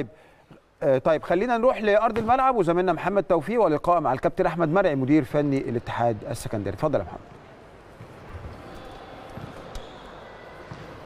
طيب،, آه، طيب خلينا نروح لارض الملعب وزميلنا محمد توفيق ولقاء مع الكابتن احمد مرعي مدير فني الاتحاد السكندري اتفضل يا محمد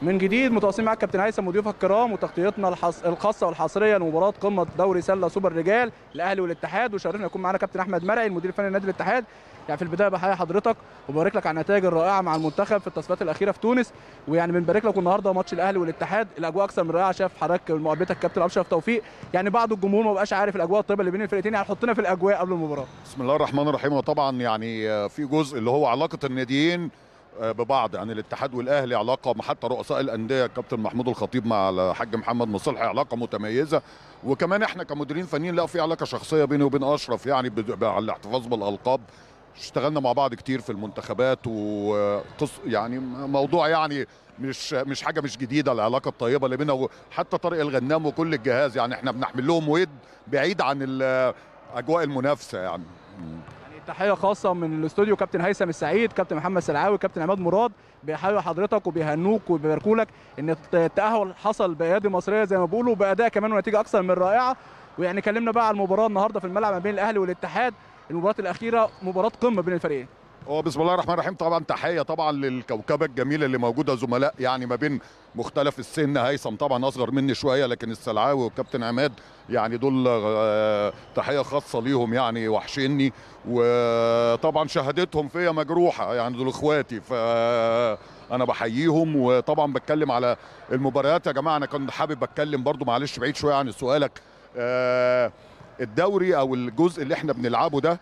من جديد متواصلين معاك كابتن هيثم وضيوفك الكرام وتغطيتنا الحص... الخاصه والحصريه لمباراه قمه دوري سله سوبر رجال الاهلي والاتحاد وشرفنا يكون معانا كابتن احمد مرعي المدير الفني لنادي الاتحاد يعني في البدايه بحيي حضرتك وبارك لك على النتائج الرائعه مع المنتخب في التصفيات الاخيره في تونس ويعني بنبارك لك النهارده ماتش الاهلي والاتحاد الاجواء اكثر من رائعه شايف حضرتك مقابلتك كابتن اشرف توفيق يعني بعض الجمهور ما بقاش عارف الاجواء الطيبه اللي بين الفرقتين يعني حطنا في الاجواء قبل المباراه بسم الله الرحمن الرحيم وطبعا يعني آه، في جزء اللي هو علاقه الناديين ببعض يعني الاتحاد والاهلي علاقه حتى رؤساء الانديه كابتن محمود الخطيب مع الحاج محمد مصلح علاقه متميزه وكمان احنا كمديرين فنيين لا في علاقه شخصيه بيني وبين اشرف يعني على الاحتفاظ بالالقاب اشتغلنا مع بعض كتير في المنتخبات وقص يعني موضوع يعني مش مش حاجه مش جديده العلاقه الطيبه اللي بينا وحتى طارق الغنام وكل الجهاز يعني احنا بنحمل لهم ود بعيد عن اجواء المنافسه يعني تحيه خاصه من الاستوديو كابتن هيثم السعيد كابتن محمد سلعاوي كابتن عماد مراد بيحيوا حضرتك وبيهنوك وبيباركوا لك ان التاهل حصل بايادي مصريه زي ما بيقولوا باداء كمان ونتيجه اكثر من رائعه ويعني كلمنا بقى على المباراه النهارده في الملعب ما بين الاهلي والاتحاد المباراه الاخيره مباراه قمه بين الفريقين هو بسم الله الرحمن الرحيم طبعا تحيه طبعا للكوكبه الجميله اللي موجوده زملاء يعني ما بين مختلف السن هيثم طبعا اصغر مني شويه لكن السلعاوي والكابتن عماد يعني دول آه، تحيه خاصه ليهم يعني وحشيني وطبعا شهادتهم فيا مجروحه يعني دول اخواتي ف آه، انا بحييهم وطبعا بتكلم على المباريات يا جماعه انا كنت حابب اتكلم برضو معلش بعيد شويه عن سؤالك آه، الدوري او الجزء اللي احنا بنلعبه ده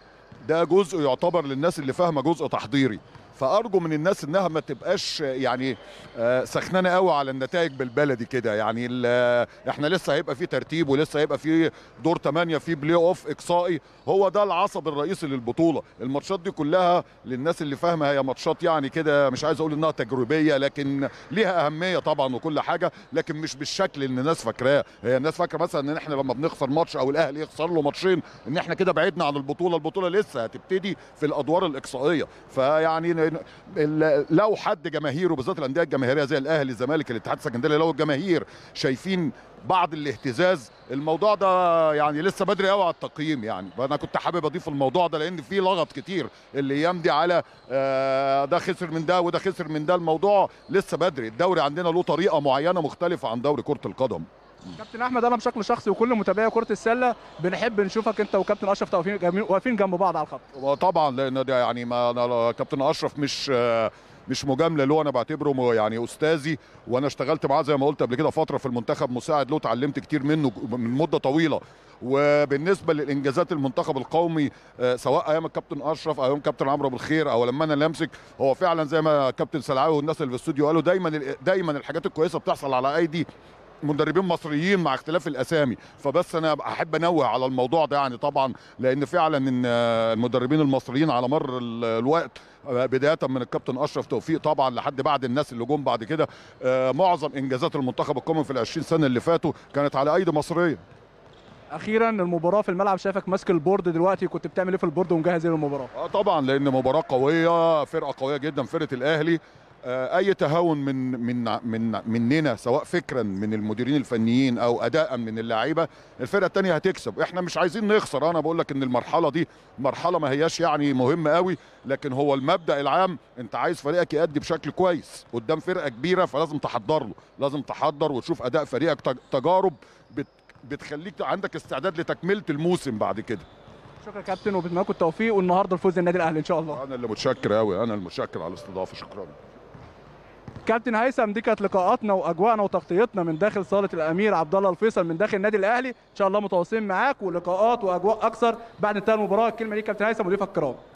ده جزء يعتبر للناس اللي فاهمه جزء تحضيري فارجو من الناس انها ما تبقاش يعني آه، سخنانه قوي على النتائج بالبلدي كده يعني آه، احنا لسه هيبقى في ترتيب ولسه هيبقى في دور 8 في بلاي اوف اقصائي هو ده العصب الرئيسي للبطوله الماتشات دي كلها للناس اللي فاهمه هي ماتشات يعني كده مش عايز اقول انها تجريبيه لكن ليها اهميه طبعا وكل حاجه لكن مش بالشكل اللي الناس فاكراه هي الناس فاكره مثلا ان احنا لما بنخسر ماتش او الاهلي يخسر له ماتشين ان احنا كده بعدنا عن البطوله البطوله لسه هتبتدي في الادوار الاقصائيه فيعني لو حد جماهيره بالذات الانديه الجماهيريه زي الاهلي الزمالك الاتحاد السكندري لو الجماهير شايفين بعض الاهتزاز الموضوع ده يعني لسه بدري قوي على التقييم يعني فانا كنت حابب اضيف الموضوع ده لان في لغط كتير الايام دي على آه، ده خسر من ده وده خسر من ده الموضوع لسه بدري الدوري عندنا له طريقه معينه مختلفه عن دوري كره القدم كابتن احمد انا بشكل شخصي وكل متابعي كره السله بنحب نشوفك انت وكابتن اشرف واقفين جنب بعض على الخط طبعا لان ده يعني ما كابتن اشرف مش مش مجامله له انا بعتبره يعني استاذي وانا اشتغلت معاه زي ما قلت قبل كده فتره في المنتخب مساعد له اتعلمت كتير منه من مده طويله وبالنسبه للانجازات المنتخب القومي آه، سواء ايام الكابتن اشرف او ايام كابتن عمرو بالخير او لما انا لمسك هو فعلا زي ما كابتن سلعاوي والناس اللي في الاستوديو قالوا دايما دايما الحاجات الكويسه بتحصل على ايدي مدربين مصريين مع اختلاف الاسامي فبس انا احب انوه على الموضوع ده يعني طبعا لان فعلا ان المدربين المصريين على مر الوقت بدايه من الكابتن اشرف توفيق طبعا لحد بعد الناس اللي جم بعد كده آه، معظم انجازات المنتخب القومي في ال 20 سنه اللي فاتوا كانت على ايدي مصريه اخيرا المباراه في الملعب شايفك ماسك البورد دلوقتي كنت بتعمل ايه في البورد ومجهز ايه للمباراه اه طبعا لان مباراه قويه فرقه قويه جدا فرقه الاهلي آه، اي تهاون من من من مننا سواء فكرا من المديرين الفنيين او اداء من اللعيبه الفرقه الثانيه هتكسب احنا مش عايزين نخسر انا بقول لك ان المرحله دي مرحله ما هياش يعني مهمه قوي لكن هو المبدا العام انت عايز فريقك يأدي بشكل كويس قدام فرقه كبيره فلازم تحضر له لازم تحضر وتشوف اداء فريقك تجارب بت بتخليك عندك استعداد لتكمله الموسم بعد كده شكرا كابتن وبتمنى لكم التوفيق والنهارده الفوز للنادي الاهلي ان شاء الله انا اللي متشكر قوي انا المتشكر على الاستضافه شكرا كابتن هيثم دي كانت لقاءاتنا واجواءنا وتغطيتنا من داخل صاله الامير عبد الله الفيصل من داخل النادي الاهلي ان شاء الله متواصلين معاك ولقاءات واجواء اكثر بعد انتهاء المباراه الكلمه دي كابتن هيثم وضيفك الكرام